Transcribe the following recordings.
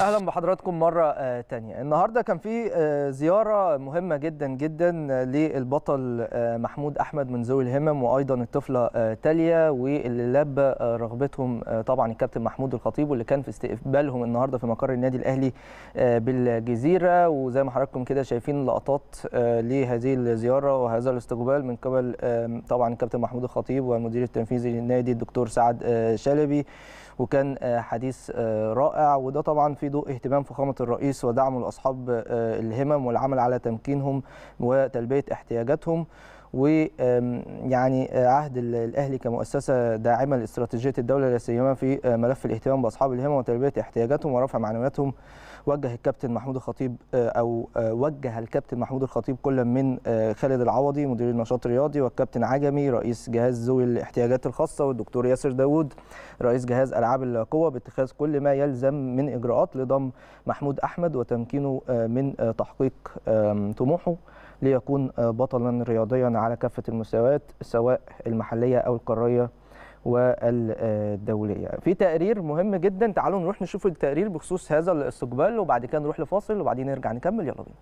اهلا بحضراتكم مره ثانيه آه، النهارده كان في آه، زياره مهمه جدا جدا آه، للبطل محمود احمد من ذوي الهمم وايضا الطفله تاليا واللي لبى رغبتهم طبعا الكابتن محمود الخطيب واللي كان في استقبالهم النهارده في مقر النادي الاهلي بالجزيره وزي ما حضراتكم كده شايفين لقطات لهذه الزياره وهذا الاستقبال من قبل طبعا الكابتن محمود الخطيب والمدير التنفيذي للنادي الدكتور سعد شلبي وكان آه، حديث آه، رائع وده طبعا في ضوء اهتمام فخامه الرئيس ودعمه لاصحاب آه، الهمم والعمل على تمكينهم وتلبيه احتياجاتهم ويعني عهد الاهلي كمؤسسه داعمه لاستراتيجيه الدوله لا سيما في ملف الاهتمام باصحاب الهمم وتلبيه احتياجاتهم ورفع معنوياتهم وجه الكابتن محمود الخطيب آه، او آه، وجه الكابتن محمود الخطيب كل من آه، خالد العوضي مدير النشاط الرياضي والكابتن عجمي رئيس جهاز ذوي الاحتياجات الخاصه والدكتور ياسر داوود رئيس جهاز العاب القوه باتخاذ كل ما يلزم من اجراءات لضم محمود احمد وتمكينه من تحقيق طموحه ليكون بطلا رياضيا على كافه المستويات سواء المحليه او القاريه والدوليه. في تقرير مهم جدا تعالوا نروح نشوف التقرير بخصوص هذا الاستقبال وبعد كده نروح لفاصل وبعدين نرجع نكمل يلا بينا.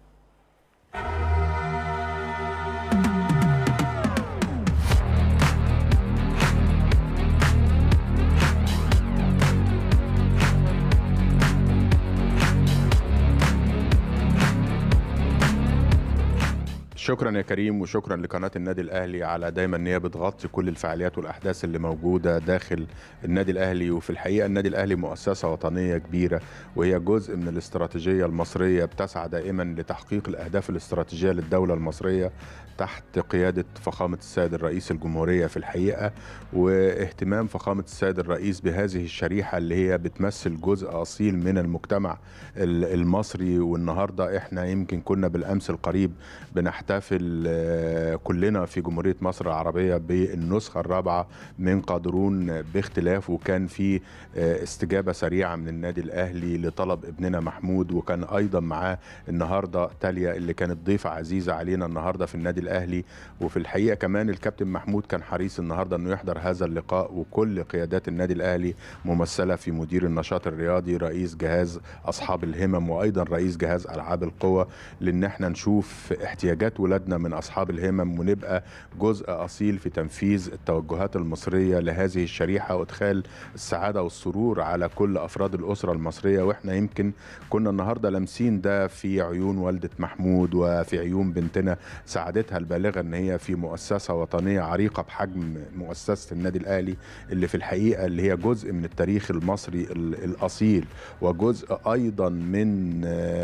شكرا يا كريم وشكرا لقناه النادي الاهلي على دايما ان هي بتغطي كل الفعاليات والاحداث اللي موجوده داخل النادي الاهلي وفي الحقيقه النادي الاهلي مؤسسه وطنيه كبيره وهي جزء من الاستراتيجيه المصريه بتسعى دائما لتحقيق الاهداف الاستراتيجيه للدوله المصريه تحت قياده فخامه السيد الرئيس الجمهوريه في الحقيقه واهتمام فخامه السيد الرئيس بهذه الشريحه اللي هي بتمثل جزء اصيل من المجتمع المصري والنهارده احنا يمكن كنا بالامس القريب بنحتاج نحتفل آه، كلنا في جمهورية مصر العربية بالنسخة الرابعة من قادرون باختلاف وكان في آه، استجابة سريعة من النادي الأهلي لطلب ابننا محمود وكان أيضا معاه النهاردة تاليا اللي كانت ضيفة عزيزة علينا النهاردة في النادي الأهلي وفي الحقيقة كمان الكابتن محمود كان حريص النهاردة أنه يحضر هذا اللقاء وكل قيادات النادي الأهلي ممثلة في مدير النشاط الرياضي رئيس جهاز أصحاب الهمم وأيضا رئيس جهاز ألعاب القوى لأن احنا نشوف احتياجات ولادنا من أصحاب الهمم ونبقى جزء أصيل في تنفيذ التوجهات المصرية لهذه الشريحة وإدخال السعادة والسرور على كل أفراد الأسرة المصرية وإحنا يمكن كنا النهاردة لامسين ده في عيون والدة محمود وفي عيون بنتنا سعادتها البالغة إن هي في مؤسسة وطنية عريقة بحجم مؤسسة النادي الأهلي اللي في الحقيقة اللي هي جزء من التاريخ المصري الأصيل وجزء أيضا من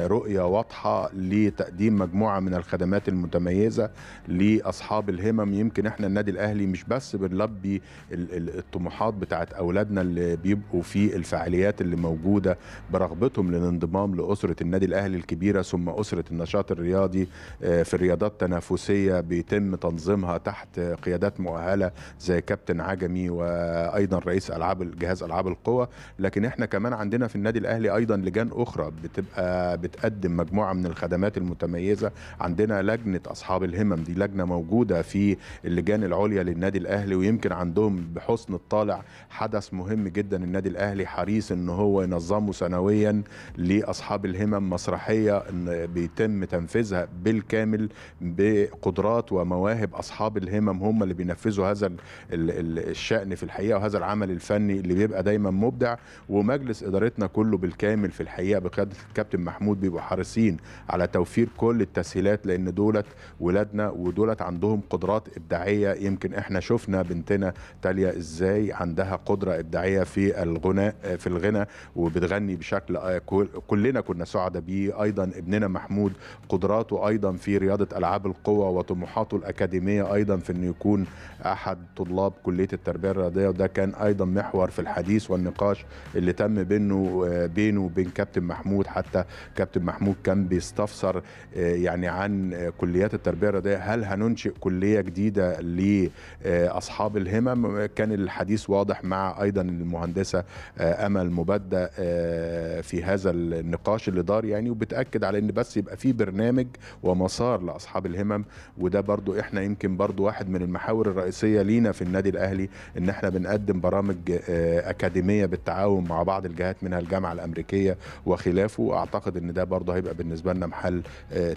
رؤية واضحة لتقديم مجموعة من الخدمات المنزلية متميزه لاصحاب الهمم يمكن احنا النادي الاهلي مش بس بنلبي الطموحات بتاعت اولادنا اللي بيبقوا في الفعاليات اللي موجوده برغبتهم للانضمام لاسره النادي الاهلي الكبيره ثم اسره النشاط الرياضي آه، في الرياضات تنافسيه بيتم تنظيمها تحت قيادات مؤهله زي كابتن عجمي وايضا رئيس العاب جهاز العاب القوى لكن احنا كمان عندنا في النادي الاهلي ايضا لجان اخرى بتبقى بتقدم مجموعه من الخدمات المتميزه عندنا لجنه لجنه اصحاب الهمم دي لجنه موجوده في اللجان العليا للنادي الاهلي ويمكن عندهم بحسن الطالع حدث مهم جدا النادي الاهلي حريص ان هو ينظمه سنويا لاصحاب الهمم مسرحيه بيتم تنفيذها بالكامل بقدرات ومواهب اصحاب الهمم هم اللي بينفذوا هذا الشأن في الحقيقه وهذا العمل الفني اللي بيبقى دايما مبدع ومجلس ادارتنا كله بالكامل في الحقيقه بقياده الكابتن محمود بيبقوا حريصين على توفير كل التسهيلات لان دولت ولادنا ودولت عندهم قدرات ابداعيه يمكن احنا شفنا بنتنا تاليا ازاي عندها قدره ابداعيه في الغناء في الغنى وبتغني بشكل آه، كلنا كنا سعداء بيه ايضا ابننا محمود قدراته ايضا في رياضه العاب القوى وطموحاته الاكاديميه ايضا في انه يكون احد طلاب كليه التربيه الرياضيه وده كان ايضا محور في الحديث والنقاش اللي تم بينه آه، بينه وبين كابتن محمود حتى كابتن محمود كان بيستفسر آه، يعني عن كليه كليات التربيه الرياضيه هل هننشئ كليه جديده لاصحاب آه، الهمم كان الحديث واضح مع ايضا المهندسه آه، امل مبدأ آه، في هذا النقاش اللي دار يعني وبتاكد على ان بس يبقى في برنامج ومسار لاصحاب الهمم وده برضو احنا يمكن برضو واحد من المحاور الرئيسيه لينا في النادي الاهلي ان احنا بنقدم برامج اكاديميه بالتعاون مع بعض الجهات منها الجامعه الامريكيه وخلافه اعتقد ان ده برضه هيبقى بالنسبه لنا محل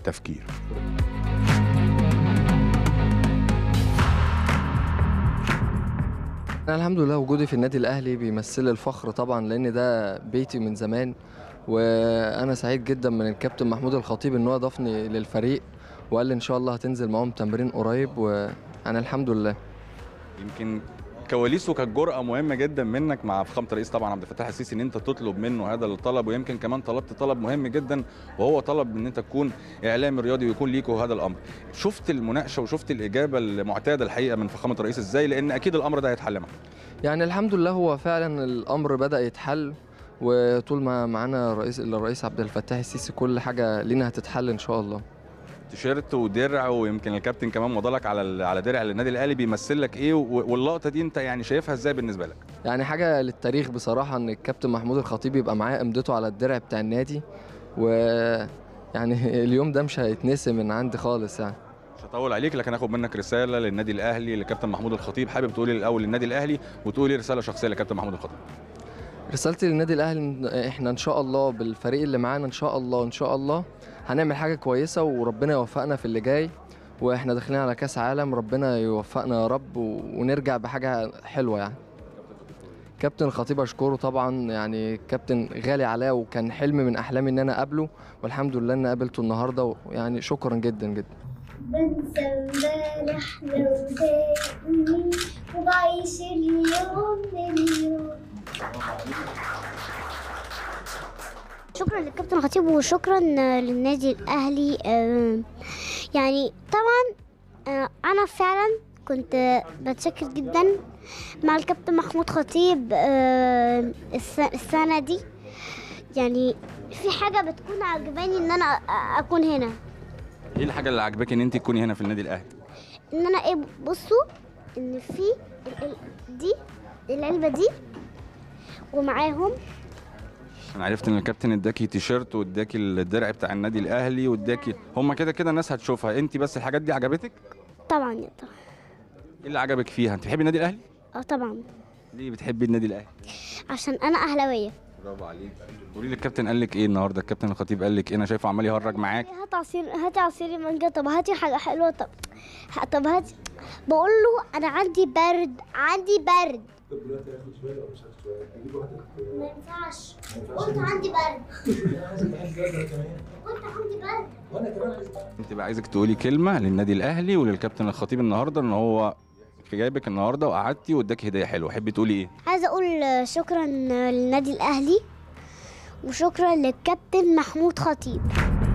تفكير أنا الحمد لله وجودي في النادي الأهلي بيمثل الفخر طبعا لأن ده بيتي من زمان وأنا سعيد جدا من الكابتن محمود الخطيب إن هو ضافني للفريق وقال لي إن شاء الله هتنزل معاهم تمرين قريب وأنا الحمد لله يمكن الكواليس وكانت جرأه مهمه جدا منك مع فخامه الرئيس طبعا عبد الفتاح السيسي ان انت تطلب منه هذا الطلب ويمكن كمان طلبت طلب مهم جدا وهو طلب ان انت تكون اعلامي رياضي ويكون ليكوا هذا الامر شفت المناقشه وشفت الاجابه المعتاده الحقيقه من فخامه الرئيس ازاي لان اكيد الامر ده هيتحل معاك يعني الحمد لله هو فعلا الامر بدا يتحل وطول ما معانا الرئيس الرئيس عبد الفتاح السيسي كل حاجه لينا هتتحل ان شاء الله تيشيرت ودرع ويمكن الكابتن كمان مضالك على على درع للنادي الاهلي بيمثل لك ايه واللقطه دي انت يعني شايفها ازاي بالنسبه لك؟ يعني حاجه للتاريخ بصراحه ان الكابتن محمود الخطيب يبقى معاه امضته على الدرع بتاع النادي و يعني اليوم ده مش هيتنسي من عندي خالص يعني مش هطول عليك لكن هاخد منك رساله للنادي الاهلي لكابتن محمود الخطيب حابب تقولي الاول للنادي الاهلي وتقولي رساله شخصيه لكابتن محمود الخطيب رسالتي للنادي الاهلي احنا ان شاء الله بالفريق اللي معانا ان شاء الله ان شاء الله هنعمل حاجه كويسه وربنا يوفقنا في اللي جاي واحنا داخلين على كاس عالم ربنا يوفقنا يا رب ونرجع بحاجه حلوه يعني كابتن الخطيب اشكره طبعا يعني كابتن غالي عليا وكان حلم من احلامي ان انا اقابله والحمد لله ان قابلته النهارده يعني شكرا جدا جدا بنسى امبارح لو وبعيش اليوم اليوم شكرا للكابتن خطيب وشكرا للنادي الاهلي يعني طبعا آه، انا فعلا كنت بتشكر جدا مع الكابتن محمود خطيب السنه دي يعني في حاجه بتكون عجباني ان انا اكون هنا ايه الحاجه اللي عجباك ان انت تكوني هنا في النادي الاهلي ان انا ايه بصوا ان في دي العلبه دي ومعاهم انا عرفت ان الكابتن اداكي تيشيرت واداكي الدرع بتاع النادي الاهلي واداكي هما كده كده الناس هتشوفها انت بس الحاجات دي عجبتك طبعا طبعا ايه اللي عجبك فيها انت بتحبي النادي الاهلي اه طبعا ليه بتحبي النادي الاهلي عشان انا اهلاويه برافو عليك قولي لي الكابتن قال لك ايه النهارده الكابتن الخطيب قال لك ايه انا شايفه عمال يهرج معاك هات عصير هات عصير مانجا طب هاتي حاجه حلوه طب طب هاتي بقول له انا عندي برد عندي برد طب دلوقتي هياخد شويه ولا مش هياخد شويه هجيب واحده ما ينفعش قلت عندي برد قلت عندي برد وانا كمان عايز انت بقى عايزك تقولي كلمه للنادي الاهلي وللكابتن الخطيب النهارده ان هو في جايبك النهارده وقعدتي واداك هديه حلوه حبي تقولي ايه عايزه اقول شكرا للنادي الاهلي وشكرا للكابتن محمود خطيب